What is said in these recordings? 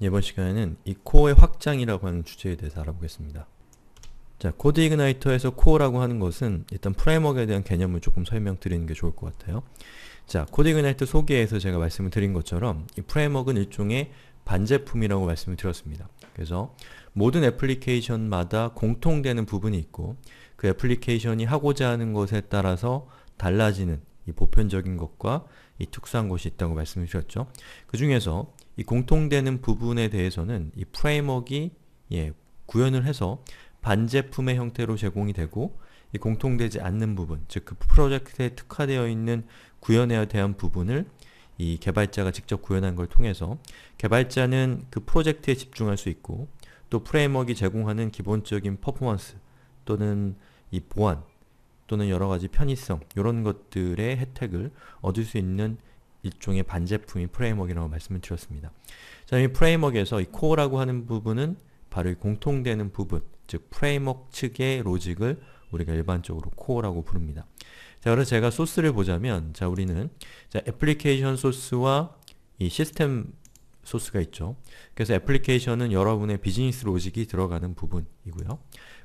이번 시간에는 이 코어의 확장이라고 하는 주제에 대해서 알아보겠습니다. 자, 코드 이그나이터에서 코어라고 하는 것은 일단 프레임워크에 대한 개념을 조금 설명드리는 게 좋을 것 같아요. 자, 코드 이그나이터 소개에서 제가 말씀을 드린 것처럼 이 프레임워크는 일종의 반제품이라고 말씀을 드렸습니다. 그래서 모든 애플리케이션마다 공통되는 부분이 있고 그 애플리케이션이 하고자 하는 것에 따라서 달라지는 이 보편적인 것과 이 특수한 것이 있다고 말씀을 드렸죠. 그 중에서 이 공통되는 부분에 대해서는 이 프레임워크가 예, 구현을 해서 반제품의 형태로 제공이 되고 이 공통되지 않는 부분, 즉 그 프로젝트에 특화되어 있는 구현에 대한 부분을 이 개발자가 직접 구현한 걸 통해서 개발자는 그 프로젝트에 집중할 수 있고 또 프레임워크가 제공하는 기본적인 퍼포먼스 또는 이 보안 또는 여러가지 편의성 이런 것들의 혜택을 얻을 수 있는 일종의 반제품인 프레임워크라고 말씀을 드렸습니다. 자, 이 프레임워크에서 이 코어라고 하는 부분은 바로 이 공통되는 부분, 즉 프레임워크 측의 로직을 우리가 일반적으로 코어라고 부릅니다. 자, 그래서 제가 소스를 보자면 자, 우리는 자, 애플리케이션 소스와 이 시스템 소스가 있죠. 그래서 애플리케이션은 여러분의 비즈니스 로직이 들어가는 부분이고요.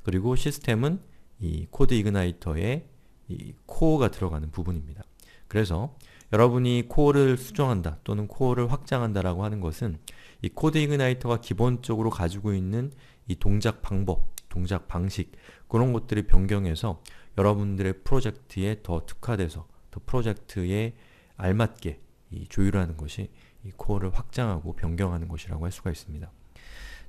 그리고 시스템은 이 코드 이그나이터의 이 코어가 들어가는 부분입니다. 그래서 여러분이 코어를 수정한다 또는 코어를 확장한다라고 하는 것은 이 코드 이그나이터가 기본적으로 가지고 있는 이 동작 방법, 동작 방식 그런 것들을 변경해서 여러분들의 프로젝트에 더 특화돼서 더 프로젝트에 알맞게 조율하는 것이 이 코어를 확장하고 변경하는 것이라고 할 수가 있습니다.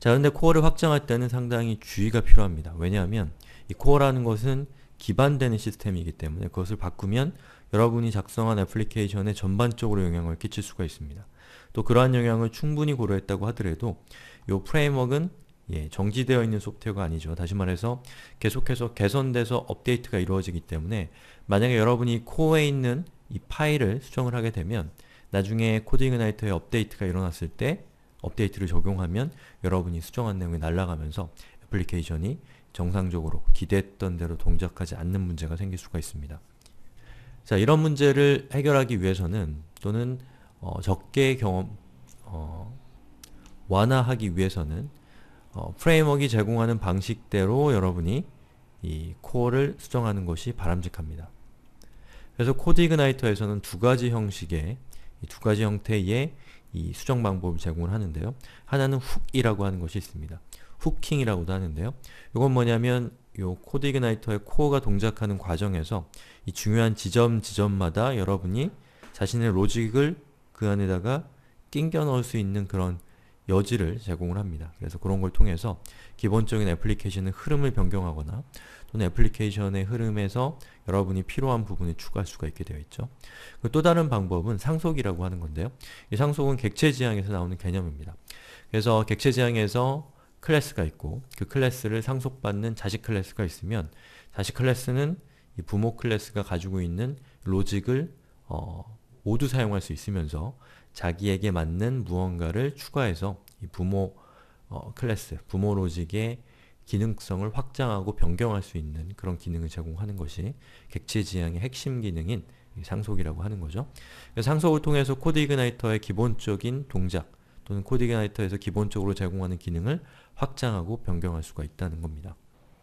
자, 그런데 코어를 확장할 때는 상당히 주의가 필요합니다. 왜냐하면 이 코어라는 것은 기반되는 시스템이기 때문에 그것을 바꾸면 여러분이 작성한 애플리케이션에 전반적으로 영향을 끼칠 수가 있습니다. 또 그러한 영향을 충분히 고려했다고 하더라도 이 프레임워크는 예, 정지되어 있는 소프트웨어가 아니죠. 다시 말해서 계속해서 개선돼서 업데이트가 이루어지기 때문에 만약에 여러분이 코어에 있는 이 파일을 수정을 하게 되면 나중에 코딩그나이터의 업데이트가 일어났을 때 업데이트를 적용하면 여러분이 수정한 내용이 날아가면서 애플리케이션이 정상적으로 기대했던 대로 동작하지 않는 문제가 생길 수가 있습니다. 자, 이런 문제를 해결하기 위해서는 또는 어, 적게 경험, 어, 완화하기 위해서는 어, 프레임워크가 제공하는 방식대로 여러분이 이 코어를 수정하는 것이 바람직합니다. 그래서 코드 이그나이터에서는 두 가지 형식의 두 가지 형태의 이 수정 방법을 제공을 하는데요. 하나는 훅이라고 하는 것이 있습니다. 후킹이라고도 하는데요. 이건 뭐냐면 요 코드 이그나이터의 코어가 동작하는 과정에서 이 중요한 지점 지점마다 여러분이 자신의 로직을 그 안에다가 낑겨 넣을 수 있는 그런 여지를 제공을 합니다. 그래서 그런 걸 통해서 기본적인 애플리케이션의 흐름을 변경하거나 또는 애플리케이션의 흐름에서 여러분이 필요한 부분을 추가할 수가 있게 되어 있죠. 또 다른 방법은 상속이라고 하는 건데요. 이 상속은 객체 지향에서 나오는 개념입니다. 그래서 객체 지향에서 클래스가 있고 그 클래스를 상속받는 자식 클래스가 있으면 자식 클래스는 이 부모 클래스가 가지고 있는 로직을 어, 모두 사용할 수 있으면서 자기에게 맞는 무언가를 추가해서 이 부모 어, 클래스, 부모 로직의 기능성을 확장하고 변경할 수 있는 그런 기능을 제공하는 것이 객체지향의 핵심 기능인 상속이라고 하는 거죠. 상속을 통해서 코드 이그나이터의 기본적인 동작, 또는 코딩 나이터에서 기본적으로 제공하는 기능을 확장하고 변경할 수가 있다는 겁니다.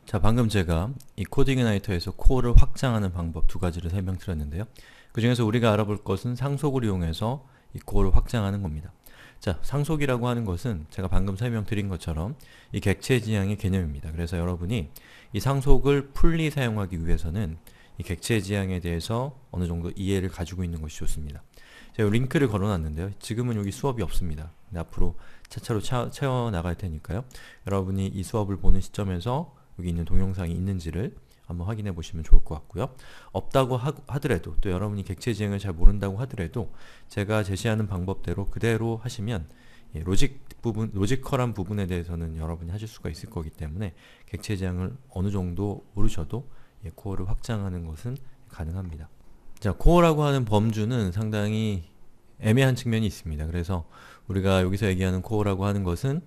자 방금 제가 이 코딩 에디터에서 코어를 확장하는 방법 두 가지를 설명드렸는데요. 그 중에서 우리가 알아볼 것은 상속을 이용해서 이 코어를 확장하는 겁니다. 자, 상속이라고 하는 것은 제가 방금 설명드린 것처럼 이 객체 지향의 개념입니다. 그래서 여러분이 이 상속을 풀리 사용하기 위해서는 이 객체 지향에 대해서 어느 정도 이해를 가지고 있는 것이 좋습니다. 제가 링크를 걸어놨는데요. 지금은 여기 수업이 없습니다. 네, 앞으로 차차로 채워나갈 테니까요. 여러분이 이 수업을 보는 시점에서 여기 있는 동영상이 있는지를 한번 확인해 보시면 좋을 것 같고요. 없다고 하, 더라도또 여러분이 객체 지행을 잘 모른다고 하더라도 제가 제시하는 방법대로 그대로 하시면 예, 로직 부분, 로지컬한 부분에 대해서는 여러분이 하실 수가 있을 거기 때문에 객체 지향을 어느 정도 모르셔도 예, 코어를 확장하는 것은 가능합니다. 자, 코어라고 하는 범주는 상당히 애매한 측면이 있습니다. 그래서 우리가 여기서 얘기하는 코어라고 하는 것은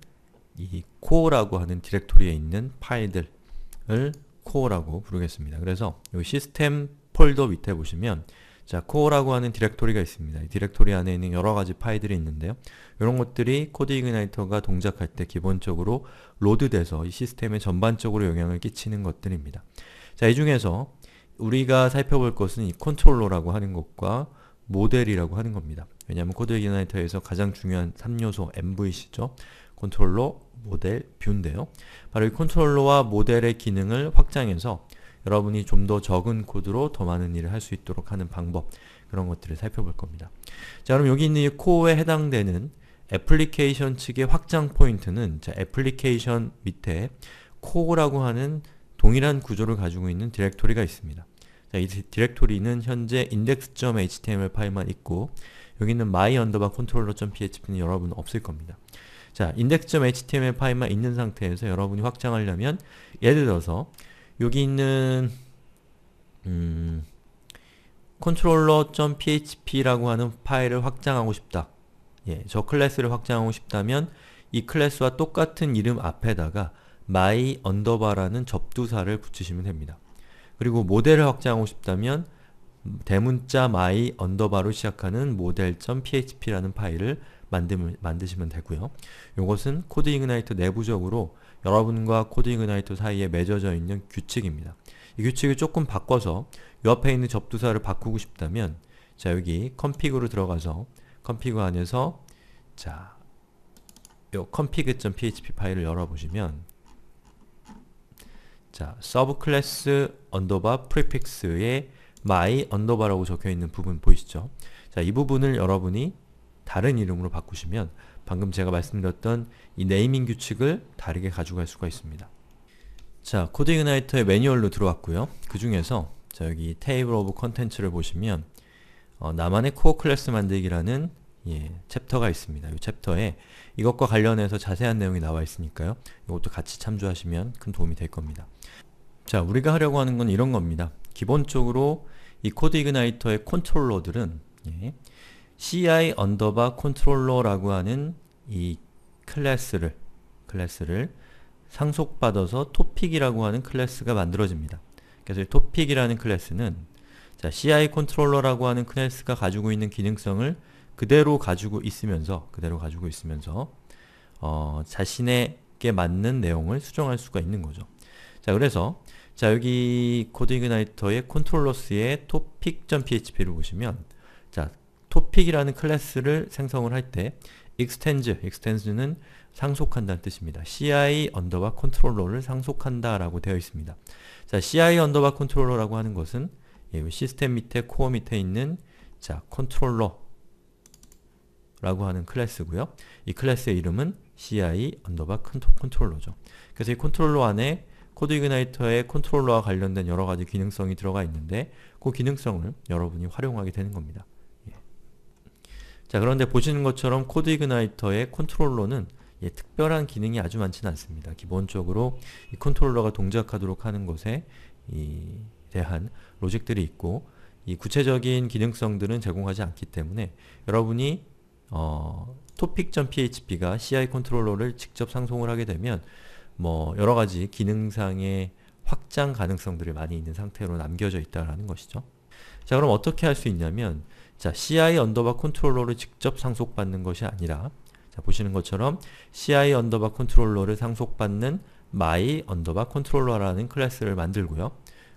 이 코어라고 하는 디렉토리에 있는 파일들을 코어라고 부르겠습니다. 그래서 이 시스템 폴더 밑에 보시면 자, 코어라고 하는 디렉토리가 있습니다. 이 디렉토리 안에 있는 여러가지 파일들이 있는데요. 이런 것들이 코드 이그나이터가 동작할 때 기본적으로 로드돼서 이 시스템에 전반적으로 영향을 끼치는 것들입니다. 자, 이 중에서 우리가 살펴볼 것은 이 컨트롤러라고 하는 것과 모델이라고 하는 겁니다. 왜냐하면 코드 이너레이터에서 가장 중요한 3요소 MVC죠. 컨트롤러, 모델, 뷰인데요. 바로 이 컨트롤러와 모델의 기능을 확장해서 여러분이 좀 더 적은 코드로 더 많은 일을 할 수 있도록 하는 방법 그런 것들을 살펴볼 겁니다. 자 그럼 여기 있는 이 코어에 해당되는 애플리케이션 측의 확장 포인트는 자, 애플리케이션 밑에 코어라고 하는 동일한 구조를 가지고 있는 디렉토리가 있습니다. 자, 이 디렉토리는 현재 index.html 파일만 있고 여기 있는 my 언더바 컨트롤러.php는 여러분 없을 겁니다. 자, index.html 파일만 있는 상태에서 여러분이 확장하려면 예를 들어서 여기 있는 음, controller.php라고 하는 파일을 확장하고 싶다. 예, 저 클래스를 확장하고 싶다면 이 클래스와 똑같은 이름 앞에다가 my underbar라는 접두사를 붙이시면 됩니다. 그리고 모델을 확장하고 싶다면 대문자 my 언더바로 시작하는 model.php라는 파일을 만드면, 만드시면 되고요. 이것은 코드 이그나이트 내부적으로 여러분과 코드 이그나이트 사이에 맺어져 있는 규칙입니다. 이 규칙을 조금 바꿔서 이에 있는 접두사를 바꾸고 싶다면 자 여기 컴피그로 들어가서 컴피그 안에서 자요 config.php 파일을 열어보시면 자 subclass 언더바 prefix에 my 언더바라고 적혀있는 부분 보이시죠? 자, 이 부분을 여러분이 다른 이름으로 바꾸시면 방금 제가 말씀드렸던 이 네이밍 규칙을 다르게 가져갈 수가 있습니다. 자, 코딩 유나이터의 매뉴얼로 들어왔고요. 그 중에서 자, 여기 테이블 오브 컨텐츠를 보시면 어, 나만의 코어 클래스 만들기라는 예, 챕터가 있습니다. 이 챕터에 이것과 관련해서 자세한 내용이 나와 있으니까요. 이것도 같이 참조하시면 큰 도움이 될 겁니다. 자, 우리가 하려고 하는 건 이런 겁니다. 기본적으로 이 코드 이그나이터의 컨트롤러들은 예, ci 언더바 컨트롤러라고 하는 이 클래스를 클래스를 상속받아서 토픽이라고 하는 클래스가 만들어집니다. 그래서 이 토픽이라는 클래스는 자, CI 컨트롤러라고 하는 클래스가 가지고 있는 기능성을 그대로 가지고 있으면서 그대로 가지고 있으면서 어, 자신에게 맞는 내용을 수정할 수가 있는 거죠. 자, 그래서 자, 여기 코딩이나이터의 컨트롤러스의 topic.php를 보시면 자, topic이라는 클래스를 생성을 할 때 extends, extends는 상속한다는 뜻입니다. ci 언더바 컨트롤러를 상속한다 라고 되어 있습니다. 자, ci 언더바 컨트롤러라고 하는 것은 시스템 예, 밑에 코어 밑에 있는 자, 컨트롤러 라고 하는 클래스고요. 이 클래스의 이름은 ci 언더바 컨트롤러죠. 그래서 이 컨트롤러 안에 코드 이그나이터의 컨트롤러와 관련된 여러가지 기능성이 들어가 있는데 그 기능성을 여러분이 활용하게 되는 겁니다. 예. 자 그런데 보시는 것처럼 코드 이그나이터의 컨트롤러는 예, 특별한 기능이 아주 많지는 않습니다. 기본적으로 이 컨트롤러가 동작하도록 하는 것에 대한 로직들이 있고 이 구체적인 기능성들은 제공하지 않기 때문에 여러분이 어, topic.php가 CI 컨트롤러를 직접 상송을 하게 되면 뭐 여러 가지 기능상의 확장 가능성들이 많이 있는 상태로 남겨져 있다는 것이죠. 자, 그럼 어떻게 할 수 있냐면 자, CI 언더바 컨트롤러를 직접 상속받는 것이 아니라 자, 보시는 것처럼 CI 언더바 컨트롤러를 상속받는 my 언더바 컨트롤러라는 클래스를 만들고요.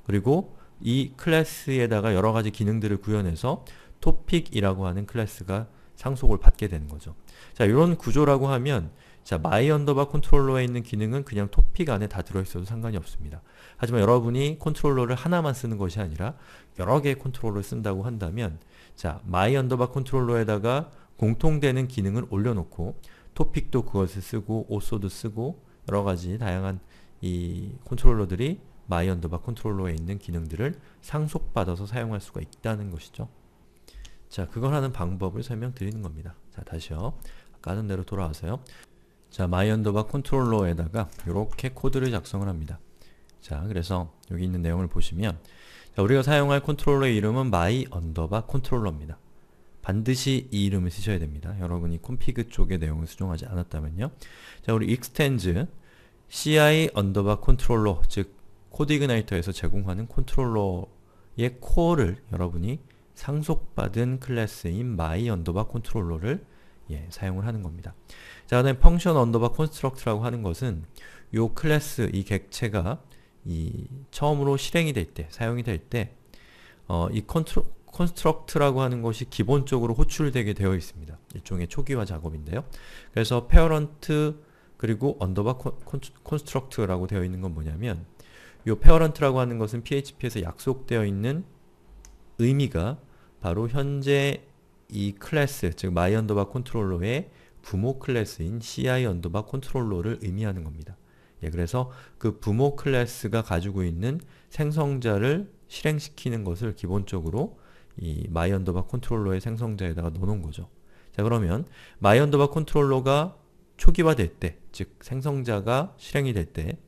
그리고 이 클래스에다가 여러 가지 기능들을 구현해서 topic이라고 하는 클래스가 상속을 받게 되는 거죠. 자, 이런 구조라고 하면 자, my 언더바 컨트롤러에 있는 기능은 그냥 토픽 안에 다 들어있어도 상관이 없습니다. 하지만 여러분이 컨트롤러를 하나만 쓰는 것이 아니라 여러 개의 컨트롤러를 쓴다고 한다면 자, my 언더바 컨트롤러에다가 공통되는 기능을 올려놓고 토픽도 그것을 쓰고 오소도 쓰고 여러가지 다양한 이 컨트롤러들이 마이 언더바 컨트롤러에 있는 기능들을 상속받아서 사용할 수가 있다는 것이죠. 자, 그걸 하는 방법을 설명드리는 겁니다. 자, 다시요. 아까 는 대로 돌아와서요. 자, my 언더바 컨트롤러에다가 이렇게 코드를 작성을 합니다. 자, 그래서 여기 있는 내용을 보시면 자, 우리가 사용할 컨트롤러의 이름은 my 언더바 컨트롤러입니다. 반드시 이 이름을 쓰셔야 됩니다. 여러분이 콤피그 쪽의 내용을 수정하지 않았다면요. 자, 우리 extends ci 언더바 컨트롤러 즉 코드 이그나이터에서 제공하는 컨트롤러의 코어를 여러분이 상속받은 클래스인 my 언더바 컨트롤러를 예, 사용을 하는 겁니다. 자, 그다음에 function 언더바 construct라고 하는 것은 요 클래스, 이 객체가 이 처음으로 실행이 될 때, 사용이 될 때, 어, 이 construct라고 하는 것이 기본적으로 호출되게 되어 있습니다. 일종의 초기화 작업인데요. 그래서 parent 그리고 언더바 construct라고 되어 있는 건 뭐냐면 이 parent라고 하는 것은 PHP에서 약속되어 있는 의미가 바로 현재 이 클래스, 즉 my 언더바 컨트롤러의 부모 클래스인 ci 언더바 컨트롤러를 의미하는 겁니다. 예, 그래서 그 부모 클래스가 가지고 있는 생성자를 실행시키는 것을 기본적으로 이 my 언더바 컨트롤러의 생성자에다가 넣어놓은 거죠. 자 그러면 my 언더바 컨트롤러가 초기화될 때, 즉 생성자가 실행이 될 때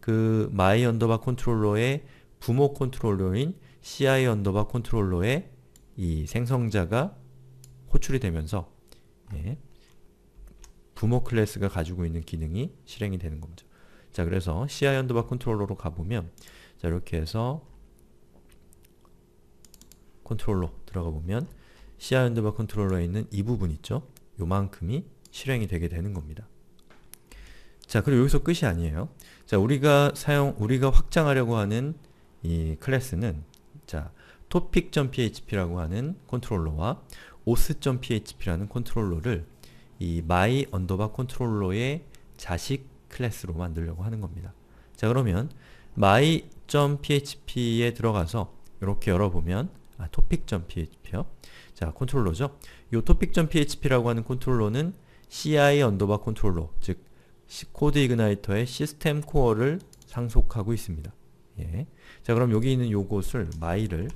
그 my 언더바 컨트롤러의 부모 컨트롤러인 ci 언더바 컨트롤러의 이 생성자가 호출이 되면서 예, 부모 클래스가 가지고 있는 기능이 실행이 되는 겁니다. 자 그래서 CI 언더바 컨트롤러로 가보면 자 이렇게 해서 컨트롤러 들어가 보면 CI 언더바 컨트롤러에 있는 이 부분 있죠? 요만큼이 실행이 되게 되는 겁니다. 자 그리고 여기서 끝이 아니에요. 자 우리가 사용 우리가 확장하려고 하는 이 클래스는 자 topic.php라고 하는 컨트롤러와 os.php라는 컨트롤러를 이 my 언더바 컨트롤러의 자식 클래스로 만들려고 하는 겁니다. 자 그러면 my.php에 들어가서 이렇게 열어보면 아, topic.php요. 자, 컨트롤러죠. 요 topic.php라고 하는 컨트롤러는 ci 언더바 컨트롤러, 즉 코드 이그나이터의 시스템 코어를 상속하고 있습니다. 예. 자, 그럼 여기 있는 요것을 my를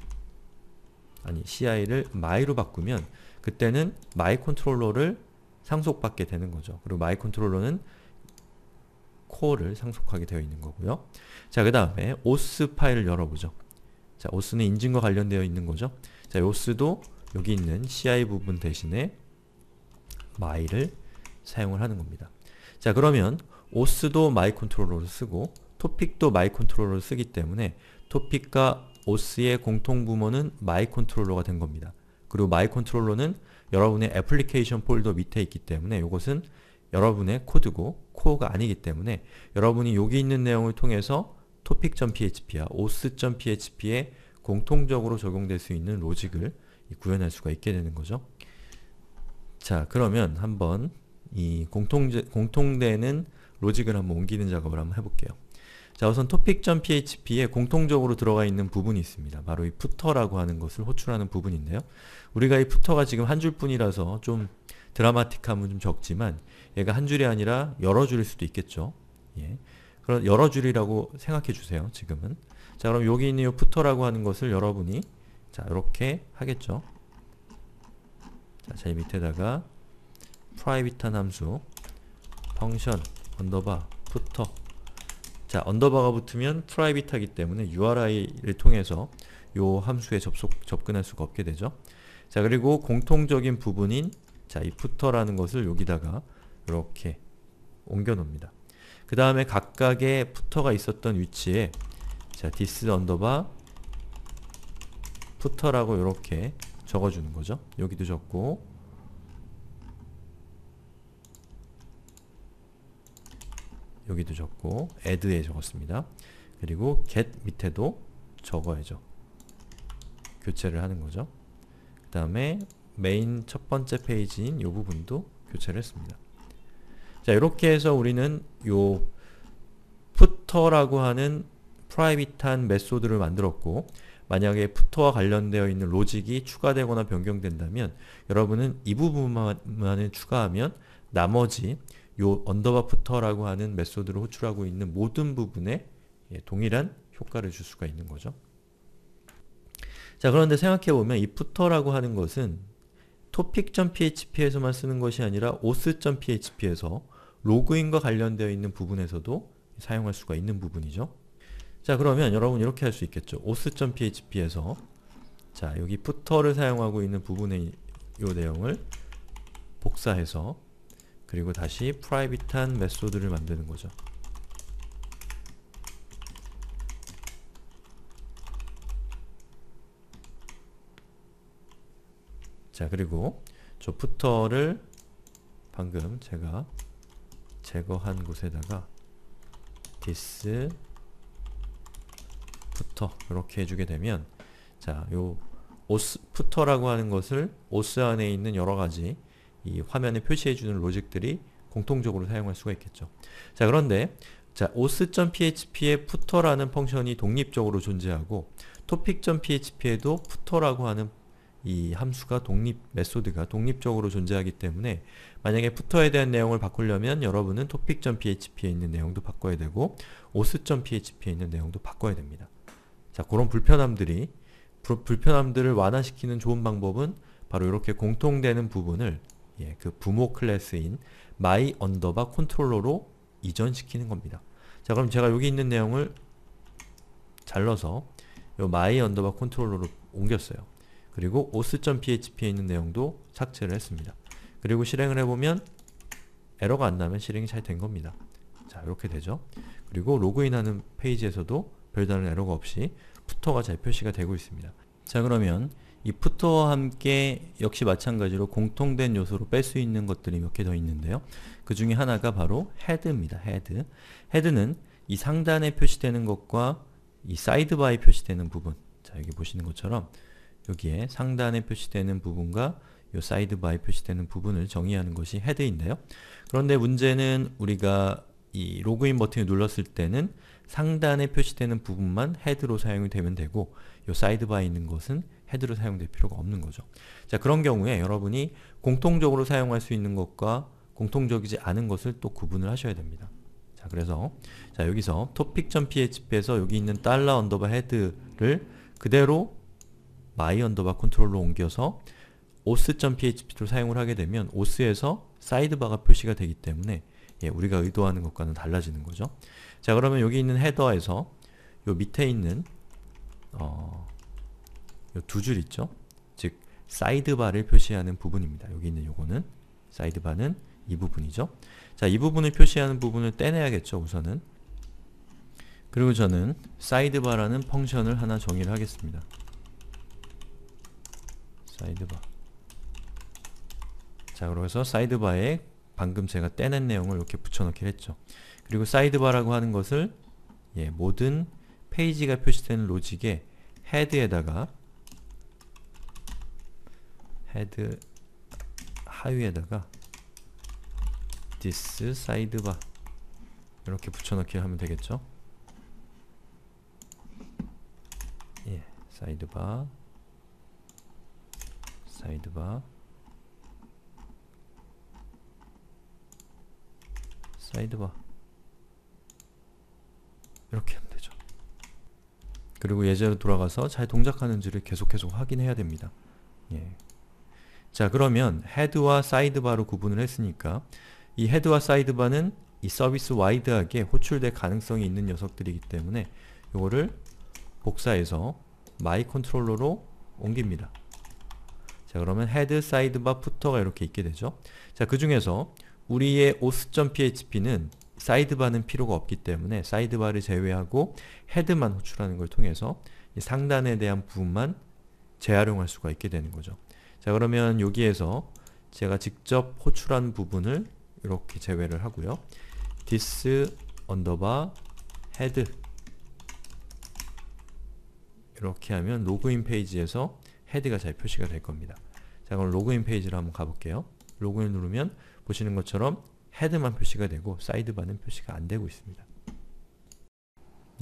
아니 ci를 my로 바꾸면 그때는 마이 컨트롤러를 상속받게 되는 거죠. 그리고 마이 컨트롤러는 코어를 상속하게 되어 있는 거고요. 자, 그 다음에 오스 파일을 열어보죠. 자, 오스는 인증과 관련되어 있는 거죠. 자, 오스도 여기 있는 ci 부분 대신에 my를 사용을 하는 겁니다. 자, 그러면 오스도 my 컨트롤러를 쓰고 토픽도 my 컨트롤러를 쓰기 때문에 토픽과 오스의 공통 부모는 my 컨트롤러가 된 겁니다. 그리고 마이 컨트롤러는 여러분의 애플리케이션 폴더 밑에 있기 때문에 이것은 여러분의 코드고 코어가 아니기 때문에 여러분이 여기 있는 내용을 통해서 topic.php와 os.php에 공통적으로 적용될 수 있는 로직을 구현할 수가 있게 되는 거죠. 자 그러면 한번 이 공통, 공통되는 로직을 한번 옮기는 작업을 한번 해볼게요. 자 우선 topic.php에 공통적으로 들어가 있는 부분이 있습니다. 바로 이 footer라고 하는 것을 호출하는 부분인데요. 우리가 이 footer가 지금 한 줄뿐이라서 좀 드라마틱함은 좀 적지만 얘가 한 줄이 아니라 여러 줄일 수도 있겠죠. 예. 그런 여러 줄이라고 생각해 주세요. 지금은. 자 그럼 여기 있는 이 footer라고 하는 것을 여러분이 자 이렇게 하겠죠. 자, 제 밑에다가 private한 함수 function underbar footer 자, 언더바가 붙으면 프라이빗하기 때문에 URI를 통해서 요 함수에 접속, 접근할 수가 없게 되죠. 자, 그리고 공통적인 부분인 자, 이 f 터라는 것을 여기다가 이렇게 옮겨 놓습니다. 그 다음에 각각의 f 터가 있었던 위치에 자, 디스 언더바 f 터라고 이렇게 적어주는 거죠. 여기도 적고 여기도 적고 add에 적었습니다. 그리고 get 밑에도 적어야죠. 교체를 하는 거죠. 그 다음에 메인 첫 번째 페이지인 이 부분도 교체를 했습니다. 자 이렇게 해서 우리는 요 푸터라고 하는 프라이빗한 메소드를 만들었고 만약에 푸터와 관련되어 있는 로직이 추가되거나 변경된다면 여러분은 이 부분만을 추가하면 나머지 요 언더바프터라고 하는 메소드를 호출하고 있는 모든 부분에 예, 동일한 효과를 줄 수가 있는 거죠. 자 그런데 생각해보면 이 p 터라고 하는 것은 topic.php에서만 쓰는 것이 아니라 os.php에서 로그인과 관련되어 있는 부분에서도 사용할 수가 있는 부분이죠. 자 그러면 여러분 이렇게 할 수 있겠죠. os.php에서 자 여기 p 터를 사용하고 있는 부분의 이 내용을 복사해서 그리고 다시 프라이빗한 메소드를 만드는 거죠. 자 그리고 저 부터를 방금 제가 제거한 곳에다가 this 부터 이렇게 해주게 되면 자요 오스 푸터라고 하는 것을 오스 안에 있는 여러가지 이 화면에 표시해주는 로직들이 공통적으로 사용할 수가 있겠죠. 자 그런데 자 os.php의 footer라는 펑션이 독립적으로 존재하고 topic.php에도 footer라고 하는 이 함수가 독립 메소드가 독립적으로 존재하기 때문에 만약에 footer에 대한 내용을 바꾸려면 여러분은 topic.php에 있는 내용도 바꿔야 되고 os.php에 있는 내용도 바꿔야 됩니다. 자 그런 불편함들이 불, 불편함들을 완화시키는 좋은 방법은 바로 이렇게 공통되는 부분을 예, 그 부모 클래스인 my 언더바 컨트롤러로 이전시키는 겁니다. 자 그럼 제가 여기 있는 내용을 잘라서 요 my 언더바 컨트롤러로 옮겼어요. 그리고 os.php에 있는 내용도 삭제를 했습니다. 그리고 실행을 해보면 에러가 안 나면 실행이 잘 된 겁니다. 자 이렇게 되죠. 그리고 로그인하는 페이지에서도 별다른 에러가 없이 푸터가 잘 표시가 되고 있습니다. 자 그러면 if와 함께 역시 마찬가지로 공통된 요소로 뺄 수 있는 것들이 몇 개 더 있는데요. 그 중에 하나가 바로 헤드입니다. 헤드. Head. 헤드는 이 상단에 표시되는 것과 이 사이드 바에 표시되는 부분 자 여기 보시는 것처럼 여기에 상단에 표시되는 부분과 요 사이드 바에 표시되는 부분을 정의하는 것이 헤드인데요. 그런데 문제는 우리가 이 로그인 버튼을 눌렀을 때는 상단에 표시되는 부분만 헤드로 사용이 되면 되고 이 사이드 바에 있는 것은 헤드를 사용될 필요가 없는 거죠. 자 그런 경우에 여러분이 공통적으로 사용할 수 있는 것과 공통적이지 않은 것을 또 구분을 하셔야 됩니다. 자 그래서 자 여기서 topic.php에서 여기 있는 달러 언더바 헤드를 그대로 my 언더바 컨트롤로 옮겨서 os.php로 사용을 하게 되면 os에서 사이드바가 표시가 되기 때문에 예, 우리가 의도하는 것과는 달라지는 거죠. 자 그러면 여기 있는 헤더에서 요 밑에 있는 어, 두줄 있죠? 즉 사이드바를 표시하는 부분입니다. 여기 있는 요거는 사이드바는 이 부분이죠. 자, 이 부분을 표시하는 부분을 떼내야겠죠, 우선은. 그리고 저는 사이드바라는 펑션을 하나 정의를 하겠습니다. 사이드바 자, 그래서 사이드바에 방금 제가 떼낸 내용을 이렇게 붙여넣기를 했죠. 그리고 사이드바라고 하는 것을 예, 모든 페이지가 표시되는 로직에 헤드에다가 헤드 하위에다가 this 사이드바 이렇게 붙여넣기 하면 되겠죠? 예, 사이드바 사이드바 사이드바 이렇게 하면 되죠. 그리고 예제로 돌아가서 잘 동작하는지를 계속 해서 확인해야 됩니다. 예, 자 그러면 헤드와 사이드바로 구분을 했으니까 이 헤드와 사이드바는 이 서비스 와이드하게 호출될 가능성이 있는 녀석들이기 때문에 이거를 복사해서 마이 컨트롤러로 옮깁니다. 자 그러면 헤드, 사이드바, 푸터가 이렇게 있게 되죠. 자그 중에서 우리의 os.php는 사이드바는 필요가 없기 때문에 사이드바를 제외하고 헤드만 호출하는 걸 통해서 상단에 대한 부분만 재활용할 수가 있게 되는 거죠. 자 그러면 여기에서 제가 직접 호출한 부분을 이렇게 제외를 하고요. this underbar head 이렇게 하면 로그인 페이지에서 헤드가 잘 표시가 될 겁니다. 자 그럼 로그인 페이지로 한번 가볼게요. 로그인 누르면 보시는 것처럼 헤드만 표시가 되고 사이드바는 표시가 안 되고 있습니다.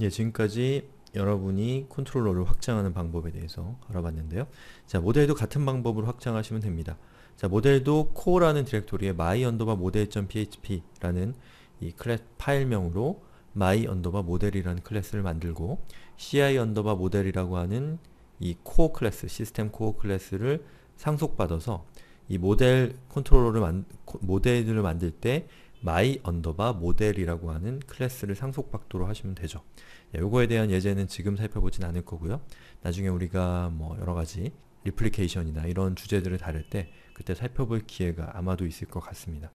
예, 지금까지 여러분이 컨트롤러를 확장하는 방법에 대해서 알아봤는데요. 자, 모델도 같은 방법으로 확장하시면 됩니다. 자, 모델도 core라는 디렉토리에 my model.php라는 이 클래스 파일명으로 my model이라는 클래스를 만들고 ci model이라고 하는 이 코어 클래스, 시스템 코어 클래스를 상속받아서 이 모델 컨트롤러를 만, 모델을 만들 때 my 언더바 모델이라고 하는 클래스를 상속받도록 하시면 되죠. 예, 요거에 대한 예제는 지금 살펴보진 않을 거고요. 나중에 우리가 뭐 여러가지 리플리케이션이나 이런 주제들을 다룰 때 그때 살펴볼 기회가 아마도 있을 것 같습니다.